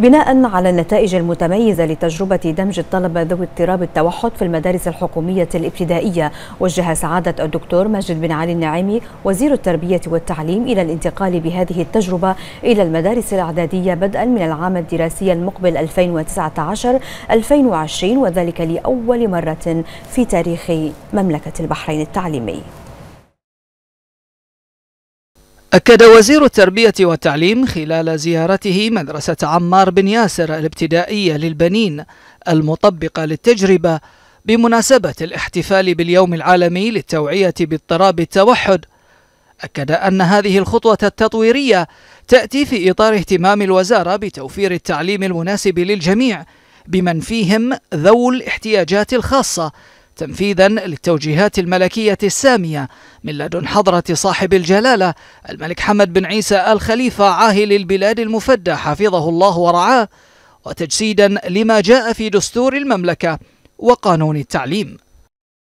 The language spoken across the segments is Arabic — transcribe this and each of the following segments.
بناء على النتائج المتميزة لتجربة دمج الطلبة ذوي اضطراب التوحد في المدارس الحكومية الابتدائية وجه سعادة الدكتور ماجد بن علي النعيمي وزير التربية والتعليم إلى الانتقال بهذه التجربة إلى المدارس الإعدادية بدءا من العام الدراسي المقبل 2019-2020 وذلك لأول مرة في تاريخ مملكة البحرين التعليمي أكد وزير التربية والتعليم خلال زيارته مدرسة عمار بن ياسر الابتدائية للبنين المطبقة للتجربة بمناسبة الاحتفال باليوم العالمي للتوعية باضطراب التوحد أكد أن هذه الخطوة التطويرية تأتي في إطار اهتمام الوزارة بتوفير التعليم المناسب للجميع بمن فيهم ذوو الاحتياجات الخاصة تنفيذا للتوجيهات الملكية السامية من لدن حضرة صاحب الجلالة الملك حمد بن عيسى الخليفة عاهل البلاد المفدى حفظه الله ورعاه وتجسيدا لما جاء في دستور المملكة وقانون التعليم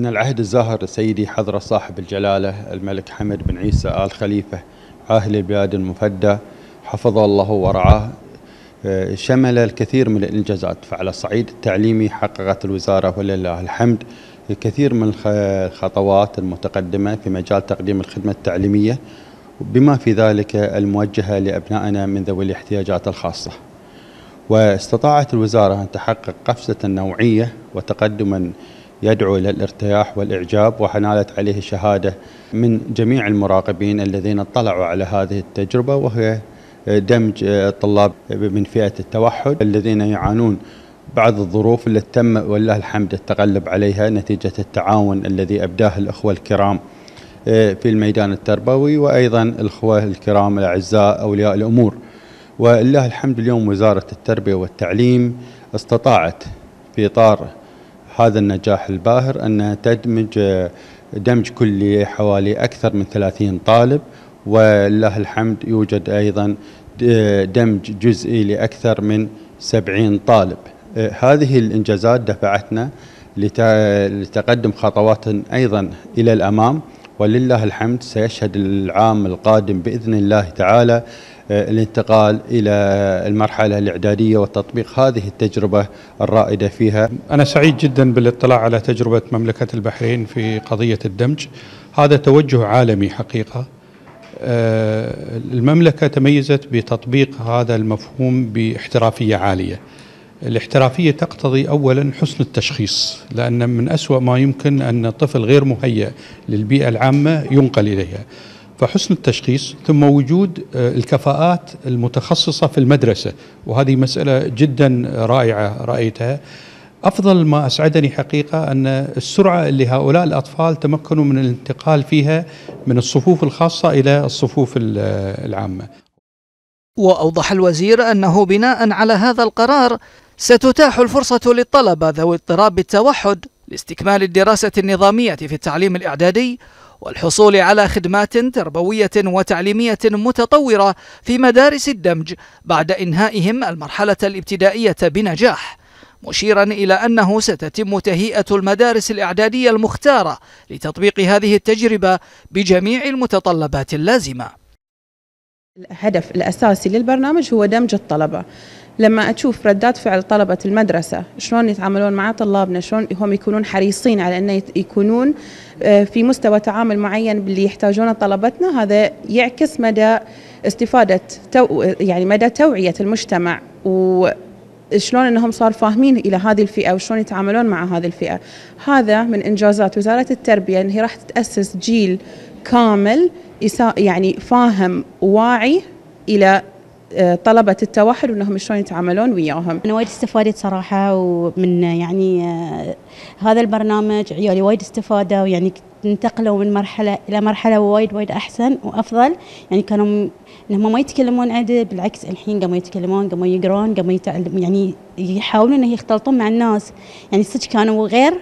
من العهد الزاهر سيدي حضرة صاحب الجلالة الملك حمد بن عيسى آل خليفة عاهل البلاد المفدى حفظه الله ورعاه آه، شمل الكثير من الإنجازات فعلى الصعيد التعليمي حققت الوزارة ولله الحمد الكثير من الخطوات المتقدمة في مجال تقديم الخدمة التعليمية بما في ذلك الموجهة لأبنائنا من ذوي الاحتياجات الخاصة واستطاعت الوزارة أن تحقق قفزة نوعية وتقدما يدعو إلى الارتياح والإعجاب وحنالت عليه شهادة من جميع المراقبين الذين اطلعوا على هذه التجربة وهي دمج آه، الطلاب من فئة التوحد الذين يعانون بعض الظروف التي تم ولله الحمد التغلب عليها نتيجة التعاون الذي أبداه الأخوة الكرام آه، في الميدان التربوي وأيضا الأخوة الكرام الأعزاء أولياء الأمور ولله الحمد اليوم وزارة التربية والتعليم استطاعت في إطار هذا النجاح الباهر أن تدمج آه، دمج كلي حوالي أكثر من 30 طالب ولله الحمد يوجد أيضا آه، دمج جزئي لأكثر من 70 طالب هذه الإنجازات دفعتنا لتقدم خطوات أيضا إلى الأمام ولله الحمد سيشهد العام القادم بإذن الله تعالى آه، الانتقال إلى المرحلة الإعدادية وتطبيق هذه التجربة الرائدة فيها أنا سعيد جدا بالاطلاع على تجربة مملكة البحرين في قضية الدمج هذا توجه عالمي حقيقة آه، المملكة تميزت بتطبيق هذا المفهوم باحترافية عالية الاحترافية تقتضي أولا حسن التشخيص لأن من أسوأ ما يمكن أن طفل غير مهيأ للبيئة العامة ينقل إليها فحسن التشخيص ثم وجود آه، الكفاءات المتخصصة في المدرسة وهذه مسألة جدا رائعة رأيتها أفضل ما أسعدني حقيقة أن السرعة اللي هؤلاء الأطفال تمكنوا من الانتقال فيها من الصفوف الخاصة إلى الصفوف آه، العامة وأوضح الوزير أنه بناء على هذا القرار ستتاح الفرصة للطلبة ذوي اضطراب التوحد لاستكمال الدراسة النظامية في التعليم الإعدادي والحصول على خدمات تربوية وتعليمية متطورة في مدارس الدمج بعد إنهائهم المرحلة الابتدائية بنجاح مشيرا إلى أنه ستتم تهيئة المدارس الإعدادية المختارة لتطبيق هذه التجربة بجميع المتطلبات اللازمة الهدف الأساسي للبرنامج هو دمج الطلبة لما أشوف ردات فعل طلبة المدرسة شلون يتعاملون مع طلابنا شلون هم يكونون حريصين على أن يكونون آه، في مستوى تعامل معين باللي يحتاجونه طلبتنا هذا يعكس مدى استفادة تو يعني مدى توعية المجتمع و شلون انهم صار فاهمين الى هذه الفئه وشلون يتعاملون مع هذه الفئه هذا من انجازات وزاره التربيه ان هي راح تاسس جيل كامل يعني فاهم واعي الى آه، طلبة التوحد وانهم شلون يتعاملون وياهم. انا وايد استفادت صراحة ومن يعني آه، هذا البرنامج عيالي وايد استفادوا ويعني انتقلوا من مرحلة الى مرحلة وايد وايد احسن وافضل يعني كانوا انهم ما يتكلمون عدل بالعكس الحين قاموا يتكلمون قاموا يقرون قاموا يتعلم يعني يحاولون انه يختلطون مع الناس يعني صدق كانوا غير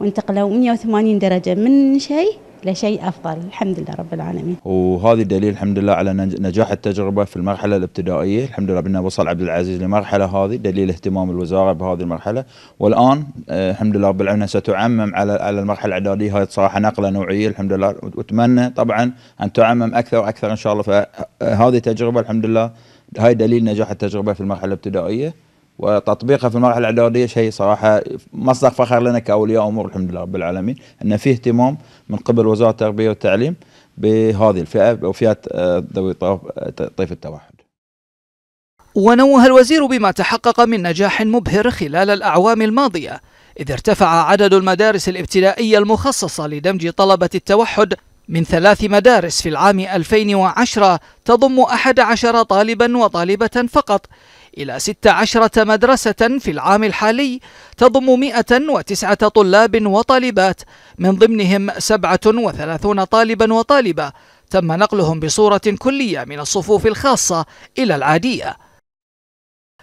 وانتقلوا 180 درجة من شيء لشيء أفضل الحمد لله رب العالمين وهذا دليل الحمد لله على نجاح التجربة في المرحلة الابتدائية الحمد لله بان وصل عبد العزيز لمرحلة هذه دليل اهتمام الوزارة بهذه المرحلة والآن آه، الحمد لله رب العالمين ستعمم على على المرحلة الإعدادية هاي صراحة نقلة نوعية الحمد لله وأتمنى طبعا أن تعمم أكثر وأكثر إن شاء الله فهذه آه، تجربة الحمد لله هاي دليل نجاح التجربة في المرحلة الابتدائية وتطبيقها في المرحله الاعداديه شيء صراحه مصدر فخر لنا كاولياء امور الحمد لله رب العالمين ان في اهتمام من قبل وزاره التربيه والتعليم بهذه الفئه وفئات آه، ذوي آه، طيف التوحد. ونوه الوزير بما تحقق من نجاح مبهر خلال الاعوام الماضيه اذ ارتفع عدد المدارس الابتدائيه المخصصه لدمج طلبه التوحد من ثلاث مدارس في العام 2010 تضم 11 طالبا وطالبة فقط إلى 16 مدرسة في العام الحالي تضم 109 طلاب وطالبات من ضمنهم 37 طالبا وطالبة تم نقلهم بصورة كلية من الصفوف الخاصة إلى العادية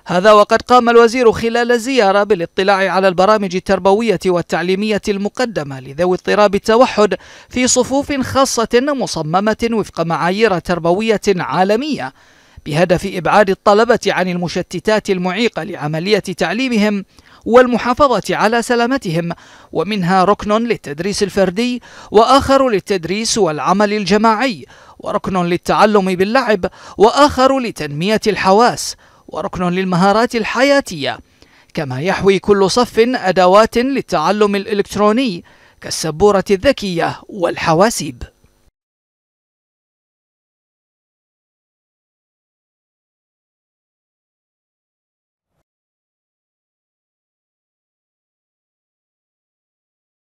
هذا وقد قام الوزير خلال زيارة بالاطلاع على البرامج التربوية والتعليمية المقدمة لذوي اضطراب التوحد في صفوف خاصة مصممة وفق معايير تربوية عالمية بهدف إبعاد الطلبة عن المشتتات المعيقة لعملية تعليمهم والمحافظة على سلامتهم ومنها ركن للتدريس الفردي وآخر للتدريس والعمل الجماعي وركن للتعلم باللعب وآخر لتنمية الحواس وركن للمهارات الحياتية كما يحوي كل صف أدوات للتعلم الإلكتروني كالسبورة الذكية والحواسيب